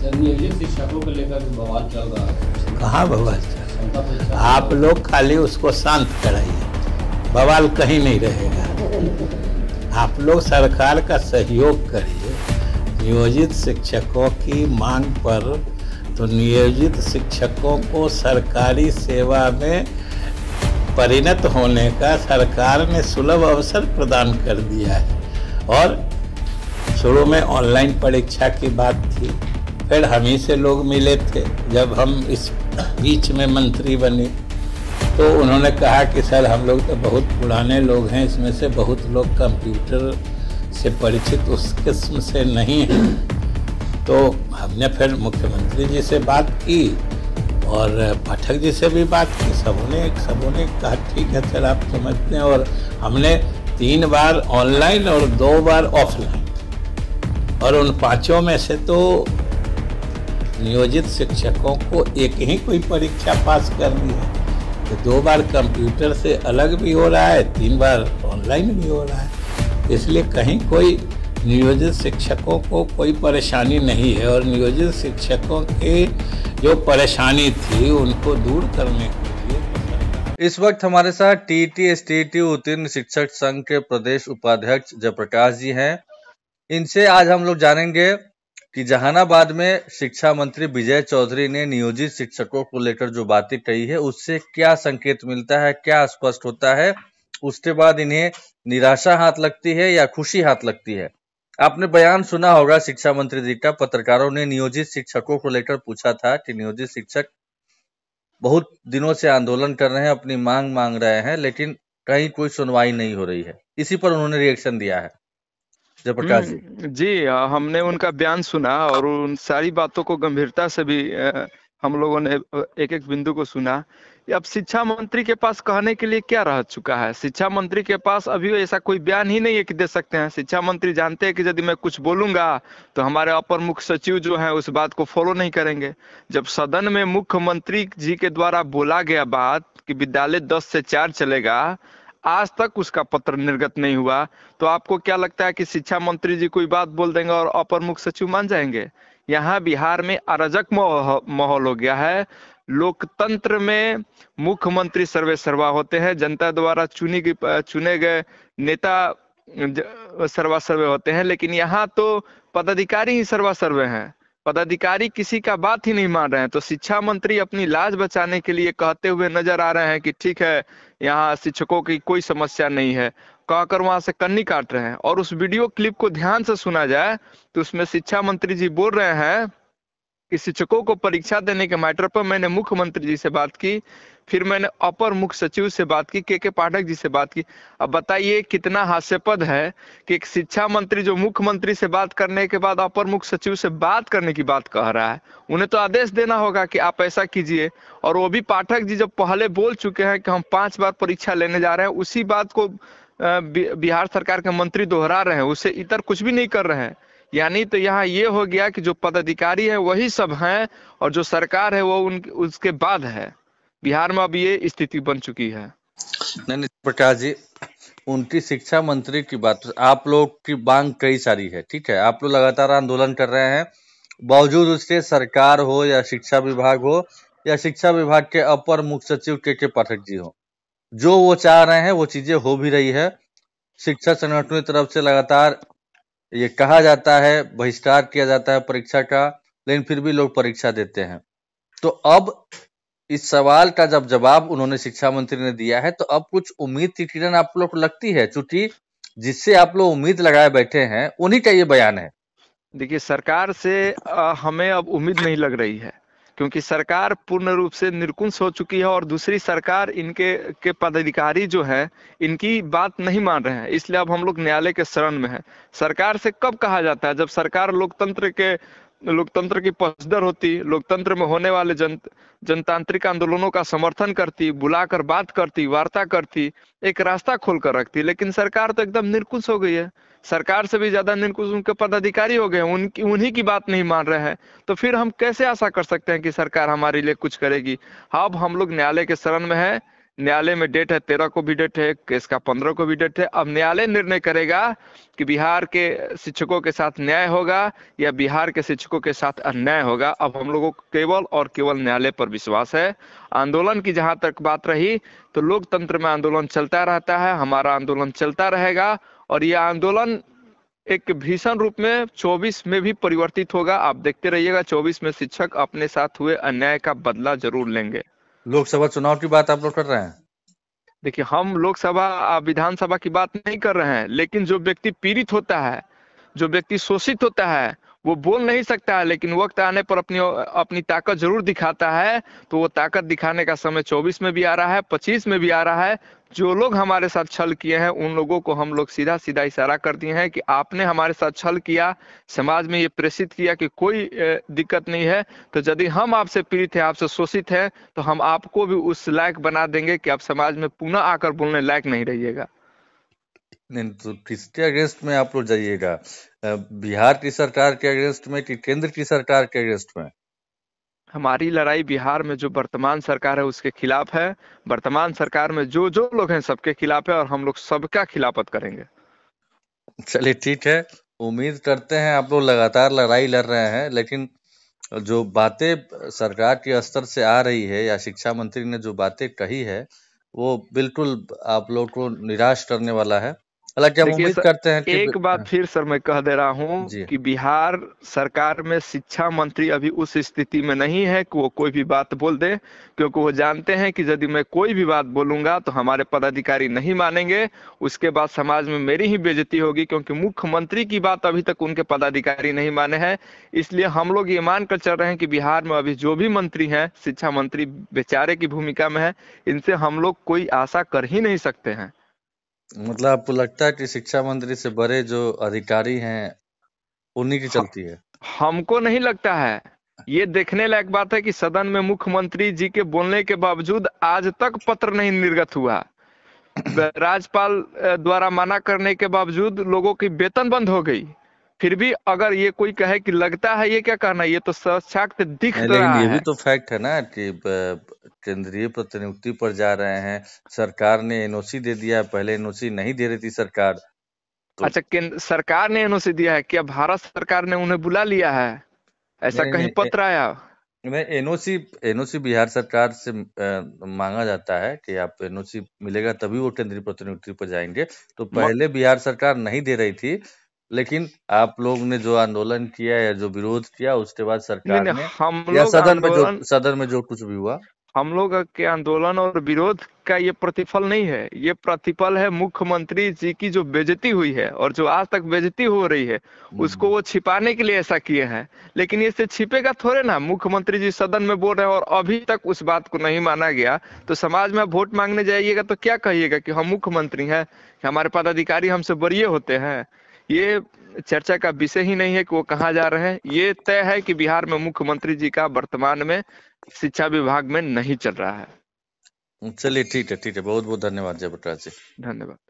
शिक्षकों को लेकर चल रहा है कहाँ बवाल चल तो आप लोग खाली उसको शांत कराइए बवाल कहीं नहीं रहेगा आप लोग सरकार का सहयोग करिए नियोजित शिक्षकों की मांग पर तो नियोजित शिक्षकों को सरकारी सेवा में परिणत होने का सरकार ने सुलभ अवसर प्रदान कर दिया है और शुरू में ऑनलाइन परीक्षा की बात थी फिर हम ही से लोग मिले थे जब हम इस बीच में मंत्री बने तो उन्होंने कहा कि सर हम लोग तो बहुत पुराने लोग हैं इसमें से बहुत लोग कंप्यूटर से परिचित उस किस्म से नहीं हैं तो हमने फिर मुख्यमंत्री जी से बात की और पाठक जी से भी बात की सबों ने सबों ने कहा ठीक है सर आप समझते हैं और हमने तीन बार ऑनलाइन और दो बार ऑफलाइन और उन पांचों में से तो नियोजित शिक्षकों को एक ही कोई परीक्षा पास करनी है तो दो बार कंप्यूटर से अलग भी हो रहा है तीन बार ऑनलाइन भी हो रहा है इसलिए कहीं कोई नियोजित शिक्षकों को कोई परेशानी नहीं है और नियोजित शिक्षकों के जो परेशानी थी उनको दूर करने के लिए इस वक्त हमारे साथ T T S T T उत्तीर्ण शिक्षक संघ के प्रदेश उपाध्यक्ष जयप्रकाश जी हैं इनसे आज हम लोग जानेंगे कि जहानाबाद में शिक्षा मंत्री विजय चौधरी ने नियोजित शिक्षकों को लेकर जो बातें कही है उससे क्या संकेत मिलता है क्या स्पष्ट होता है उसके बाद इन्हें निराशा हाथ लगती है या खुशी हाथ लगती है आपने बयान सुना होगा शिक्षा मंत्री जी का पत्रकारों ने नियोजित शिक्षकों को लेकर पूछा था कि नियोजित शिक्षक बहुत दिनों से आंदोलन कर रहे हैं अपनी मांग मांग रहे हैं लेकिन कहीं कोई सुनवाई नहीं हो रही है इसी पर उन्होंने रिएक्शन दिया है जयप्रकाश हम्म, जी जी हमने उनका बयान सुना और उन सारी बातों को गंभीरता से भी हम लोगों ने एक एक बिंदु को सुना अब शिक्षा मंत्री के पास कहने के लिए क्या रह चुका है शिक्षा मंत्री के पास अभी ऐसा कोई बयान ही नहीं है कि दे सकते हैं शिक्षा मंत्री जानते हैं कि यदि मैं कुछ बोलूंगा तो हमारे अपर मुख्य सचिव जो है उस बात को फॉलो नहीं करेंगे जब सदन में मुख्यमंत्री जी के द्वारा बोला गया बात कि विद्यालय दस से चार चलेगा आज तक उसका पत्र निर्गत नहीं हुआ तो आपको क्या लगता है कि शिक्षा मंत्री जी कोई बात बोल देंगे और अपर मुख्य सचिव मान जाएंगे यहाँ बिहार में अराजक माहौल हो गया है लोकतंत्र में मुख्यमंत्री सर्वा होते हैं जनता द्वारा चुनी गई चुने गए नेता सर्वा सर्वे होते हैं लेकिन यहाँ तो पदाधिकारी ही सर्वा सर्वे हैं पदाधिकारी किसी का बात ही नहीं मान रहे हैं तो शिक्षा मंत्री अपनी लाज बचाने के लिए कहते हुए नजर आ रहे हैं कि ठीक है यहाँ शिक्षकों की कोई समस्या नहीं है कहकर वहां से कन्नी काट रहे हैं और उस वीडियो क्लिप को ध्यान से सुना जाए तो उसमें शिक्षा मंत्री जी बोल रहे हैं कि शिक्षकों को परीक्षा देने के मैटर पर मैंने मुख्यमंत्री जी से बात की फिर मैंने अपर मुख्य सचिव से बात की के के पाठक जी से बात की अब बताइए कितना हास्यपद है कि एक शिक्षा मंत्री जो मुख्यमंत्री से बात करने के बाद अपर मुख्य सचिव से बात करने की बात कह रहा है उन्हें तो आदेश देना होगा कि आप ऐसा कीजिए और वो भी पाठक जी जब पहले बोल चुके हैं कि हम पांच बार परीक्षा लेने जा रहे हैं उसी बात को बिहार सरकार के मंत्री दोहरा रहे हैं उससे इतर कुछ भी नहीं कर रहे हैं यानी तो यहाँ ये हो गया कि जो पदाधिकारी है वही सब हैं और जो सरकार है वो उन उसके बाद है बिहार में अब ये स्थिति बन चुकी है नहीं प्रकाश जी उनकी शिक्षा मंत्री की बात आप लोग की मांग कई सारी है ठीक है आप लोग लगातार आंदोलन कर रहे हैं बावजूद उसके सरकार हो या शिक्षा विभाग हो या शिक्षा विभाग के अपर मुख्य सचिव के के पाठक जी हो जो वो चाह रहे हैं वो चीजें हो भी रही है शिक्षा संगठनों की तरफ से लगातार ये कहा जाता है बहिष्कार किया जाता है परीक्षा का लेकिन फिर भी लोग परीक्षा देते हैं तो अब इस सवाल का जब जवाब उन्होंने शिक्षा मंत्री ने दिया है तो अब कुछ उम्मीद की किरण आप लोग को लगती है चूंकि जिससे आप लोग उम्मीद लगाए बैठे हैं उन्हीं का ये बयान है देखिए सरकार से हमें अब उम्मीद नहीं लग रही है क्योंकि सरकार पूर्ण रूप से निरकुंस हो चुकी है और दूसरी सरकार इनके के पदाधिकारी जो है इनकी बात नहीं मान रहे हैं इसलिए अब हम लोग न्यायालय के शरण में है सरकार से कब कहा जाता है जब सरकार लोकतंत्र के लोकतंत्र की पसदर होती लोकतंत्र में होने वाले जन जनतांत्रिक आंदोलनों का समर्थन करती बुलाकर बात करती वार्ता करती एक रास्ता खोल कर रखती लेकिन सरकार तो एकदम निरकुश हो गई है सरकार से भी ज्यादा निरकुश उनके पदाधिकारी हो गए उनकी उन्हीं की बात नहीं मान रहे हैं तो फिर हम कैसे आशा कर सकते हैं कि सरकार हमारे लिए कुछ करेगी हाँ, अब हम लोग न्यायालय के शरण में है न्यायालय में डेट है तेरह को भी डेट है केस का पंद्रह को भी डेट है अब न्यायालय निर्णय करेगा कि बिहार के शिक्षकों के साथ न्याय होगा या बिहार के शिक्षकों के साथ अन्याय होगा अब हम लोगों को केवल और केवल न्यायालय पर विश्वास है आंदोलन की जहां तक बात रही तो लोकतंत्र में आंदोलन चलता रहता है हमारा आंदोलन चलता रहेगा और ये आंदोलन एक भीषण रूप में 24 में भी परिवर्तित होगा आप देखते रहिएगा 24 में शिक्षक अपने साथ हुए अन्याय का बदला जरूर लेंगे लोकसभा चुनाव की बात आप लोग कर रहे हैं देखिए हम लोकसभा विधानसभा की बात नहीं कर रहे हैं लेकिन जो व्यक्ति पीड़ित होता है जो व्यक्ति शोषित होता है वो बोल नहीं सकता है लेकिन वक्त आने पर अपनी अपनी ताकत जरूर दिखाता है तो वो ताकत दिखाने का समय 24 में भी आ रहा है 25 में भी आ रहा है जो लोग हमारे साथ छल किए हैं उन लोगों को हम लोग सीधा सीधा इशारा कर दिए हैं कि आपने हमारे साथ छल किया समाज में ये प्रेषित किया कि कोई दिक्कत नहीं है तो यदि हम आपसे पीड़ित हैं आपसे शोषित हैं तो हम आपको भी उस लायक बना देंगे कि आप समाज में पुनः आकर बोलने लायक नहीं रहिएगा नहीं तो किसके अगेंस्ट में आप लोग जाइएगा बिहार की सरकार के अगेंस्ट में कि केंद्र की सरकार के अगेंस्ट में हमारी लड़ाई बिहार में जो वर्तमान सरकार है उसके खिलाफ है वर्तमान सरकार में जो जो लोग हैं सबके खिलाफ है और हम लोग सबका खिलाफत करेंगे चलिए ठीक है उम्मीद करते हैं आप लोग लगातार लड़ाई लड़ रहे हैं लेकिन जो बातें सरकार के स्तर से आ रही है या शिक्षा मंत्री ने जो बातें कही है वो बिल्कुल आप लोग को निराश करने वाला है करते हैं कि एक बात हाँ। फिर सर मैं कह दे रहा हूँ कि बिहार सरकार में शिक्षा मंत्री अभी उस स्थिति में नहीं है कि वो कोई भी बात बोल दे क्योंकि वो जानते हैं कि यदि मैं कोई भी बात बोलूंगा तो हमारे पदाधिकारी नहीं मानेंगे उसके बाद समाज में मेरी ही बेजती होगी क्योंकि मुख्यमंत्री की बात अभी तक उनके पदाधिकारी नहीं माने हैं इसलिए हम लोग ये मानकर चल रहे हैं कि बिहार में अभी जो भी मंत्री है शिक्षा मंत्री बेचारे की भूमिका में है इनसे हम लोग कोई आशा कर ही नहीं सकते हैं मतलब आपको लगता है कि शिक्षा मंत्री से बड़े जो अधिकारी हैं उन्हीं की हाँ, चलती है हमको नहीं लगता है ये देखने लायक बात है कि सदन में मुख्यमंत्री जी के बोलने के बावजूद आज तक पत्र नहीं निर्गत हुआ राज्यपाल द्वारा मना करने के बावजूद लोगों की वेतन बंद हो गई फिर भी अगर ये कोई कहे कि लगता है ये क्या कहना ये तो सशक्त दिख रहा है ये भी तो फैक्ट है ना कि केंद्रीय प्रतिनियुक्ति पर जा रहे हैं सरकार ने एनओसी दे दिया पहले एनओसी नहीं दे रही थी सरकार तो... अच्छा सरकार ने एनओसी दिया है क्या भारत सरकार ने उन्हें बुला लिया है ऐसा कहीं पत्र आया नहीं एनओसी एनओसी बिहार सरकार से मांगा जाता है कि आप एनओसी मिलेगा तभी वो केंद्रीय प्रतिनियुक्ति पर जाएंगे तो पहले बिहार सरकार नहीं दे रही थी लेकिन आप लोग ने जो आंदोलन किया या जो विरोध किया उसके बाद सरकार ने हम या सदन में जो सदन में जो कुछ भी हुआ हम लोग के आंदोलन और विरोध का ये प्रतिफल नहीं है ये प्रतिफल है मुख्यमंत्री जी की जो बेजती हुई है और जो आज तक बेजती हो रही है हम्म। उसको वो छिपाने के लिए ऐसा किए हैं लेकिन इससे छिपेगा थोड़े ना मुख्यमंत्री जी सदन में बोल रहे हैं और अभी तक उस बात को नहीं माना गया तो समाज में वोट मांगने जाइएगा तो क्या कहिएगा कि हम मुख्यमंत्री हैं हमारे पदाधिकारी हमसे बड़े होते हैं ये चर्चा का विषय ही नहीं है कि वो कहाँ जा रहे हैं ये तय है कि बिहार में मुख्यमंत्री जी का वर्तमान में शिक्षा विभाग में नहीं चल रहा है चलिए ठीक है ठीक है बहुत बहुत धन्यवाद जय भट्टराज जी धन्यवाद